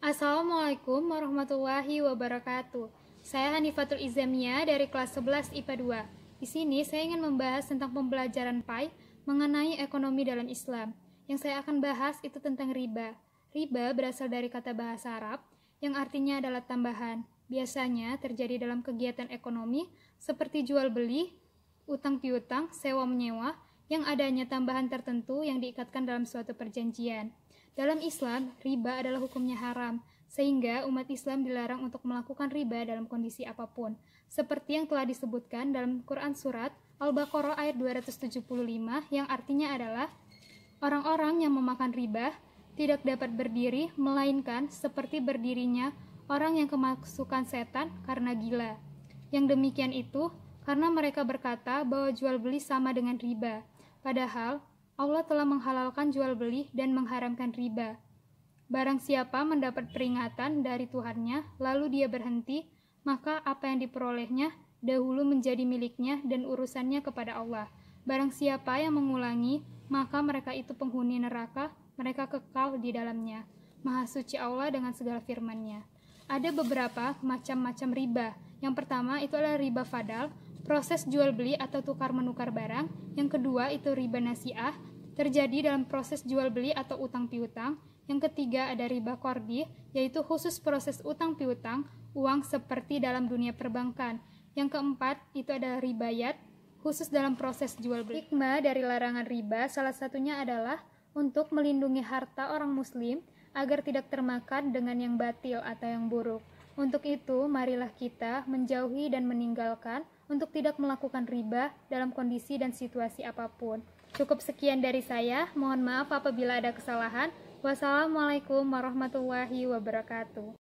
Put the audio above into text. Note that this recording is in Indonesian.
Assalamualaikum warahmatullahi wabarakatuh. Saya Hanifatul Izamia dari kelas 11 IPA 2. Di sini saya ingin membahas tentang pembelajaran PAI mengenai ekonomi dalam Islam. Yang saya akan bahas itu tentang riba. Riba berasal dari kata bahasa Arab yang artinya adalah tambahan. Biasanya terjadi dalam kegiatan ekonomi seperti jual beli, utang piutang, sewa menyewa yang adanya tambahan tertentu yang diikatkan dalam suatu perjanjian. Dalam Islam, riba adalah hukumnya haram, sehingga umat Islam dilarang untuk melakukan riba dalam kondisi apapun. Seperti yang telah disebutkan dalam Quran Surat Al-Baqarah ayat 275 yang artinya adalah Orang-orang yang memakan riba tidak dapat berdiri, melainkan seperti berdirinya orang yang kemasukan setan karena gila. Yang demikian itu karena mereka berkata bahwa jual beli sama dengan riba, padahal Allah telah menghalalkan jual beli dan mengharamkan riba. Barang siapa mendapat peringatan dari Tuhannya, lalu dia berhenti, maka apa yang diperolehnya dahulu menjadi miliknya dan urusannya kepada Allah. Barang siapa yang mengulangi, maka mereka itu penghuni neraka, mereka kekal di dalamnya. Maha suci Allah dengan segala firman-Nya. Ada beberapa macam-macam riba. Yang pertama itu adalah riba fadal, proses jual beli atau tukar menukar barang. Yang kedua itu riba nasiah, terjadi dalam proses jual beli atau utang piutang. Yang ketiga ada riba kordi, yaitu khusus proses utang piutang uang seperti dalam dunia perbankan. Yang keempat itu ada ribayat, khusus dalam proses jual beli. Hikmah dari larangan riba salah satunya adalah untuk melindungi harta orang muslim agar tidak termakan dengan yang batil atau yang buruk. Untuk itu, marilah kita menjauhi dan meninggalkan untuk tidak melakukan riba dalam kondisi dan situasi apapun. Cukup sekian dari saya. Mohon maaf apabila ada kesalahan. Wassalamualaikum warahmatullahi wabarakatuh.